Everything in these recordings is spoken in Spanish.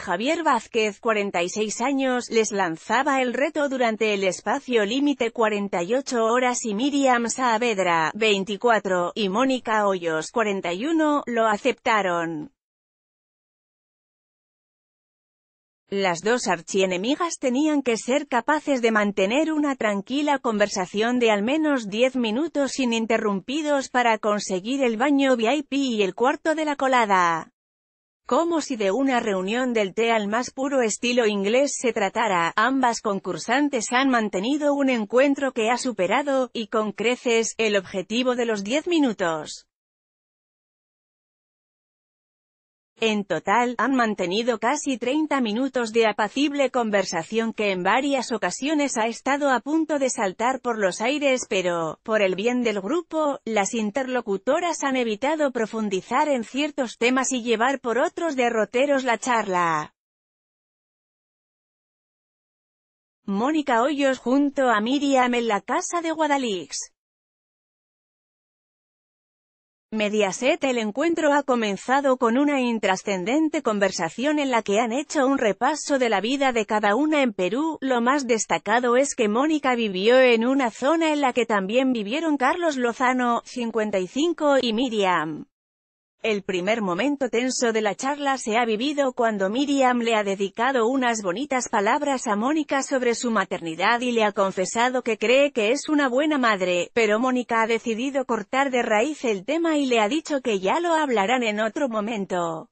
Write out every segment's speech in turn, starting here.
Javier Vázquez, 46 años, les lanzaba el reto durante el espacio límite 48 horas y Miriam Saavedra, 24, y Mónica Hoyos, 41, lo aceptaron. Las dos archienemigas tenían que ser capaces de mantener una tranquila conversación de al menos 10 minutos ininterrumpidos para conseguir el baño VIP y el cuarto de la colada. Como si de una reunión del té al más puro estilo inglés se tratara, ambas concursantes han mantenido un encuentro que ha superado, y con creces, el objetivo de los 10 minutos. En total, han mantenido casi 30 minutos de apacible conversación que en varias ocasiones ha estado a punto de saltar por los aires pero, por el bien del grupo, las interlocutoras han evitado profundizar en ciertos temas y llevar por otros derroteros la charla. Mónica Hoyos junto a Miriam en la casa de Guadalix. Mediaset el encuentro ha comenzado con una intrascendente conversación en la que han hecho un repaso de la vida de cada una en Perú, lo más destacado es que Mónica vivió en una zona en la que también vivieron Carlos Lozano, 55, y Miriam. El primer momento tenso de la charla se ha vivido cuando Miriam le ha dedicado unas bonitas palabras a Mónica sobre su maternidad y le ha confesado que cree que es una buena madre, pero Mónica ha decidido cortar de raíz el tema y le ha dicho que ya lo hablarán en otro momento.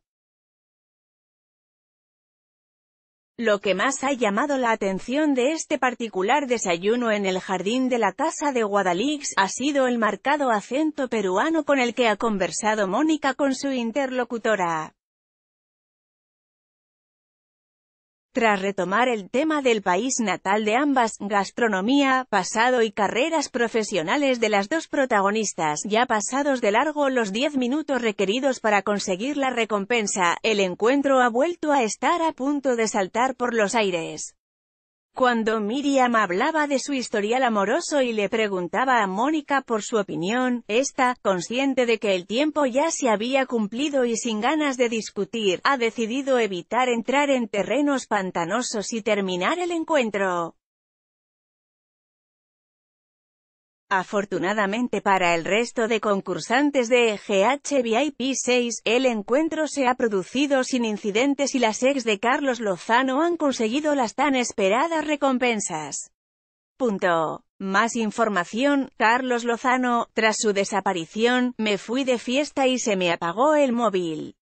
Lo que más ha llamado la atención de este particular desayuno en el jardín de la casa de Guadalix ha sido el marcado acento peruano con el que ha conversado Mónica con su interlocutora. Tras retomar el tema del país natal de ambas, gastronomía, pasado y carreras profesionales de las dos protagonistas, ya pasados de largo los 10 minutos requeridos para conseguir la recompensa, el encuentro ha vuelto a estar a punto de saltar por los aires. Cuando Miriam hablaba de su historial amoroso y le preguntaba a Mónica por su opinión, esta, consciente de que el tiempo ya se había cumplido y sin ganas de discutir, ha decidido evitar entrar en terrenos pantanosos y terminar el encuentro. Afortunadamente para el resto de concursantes de GH VIP 6, el encuentro se ha producido sin incidentes y las ex de Carlos Lozano han conseguido las tan esperadas recompensas. Punto. Más información, Carlos Lozano, tras su desaparición, me fui de fiesta y se me apagó el móvil.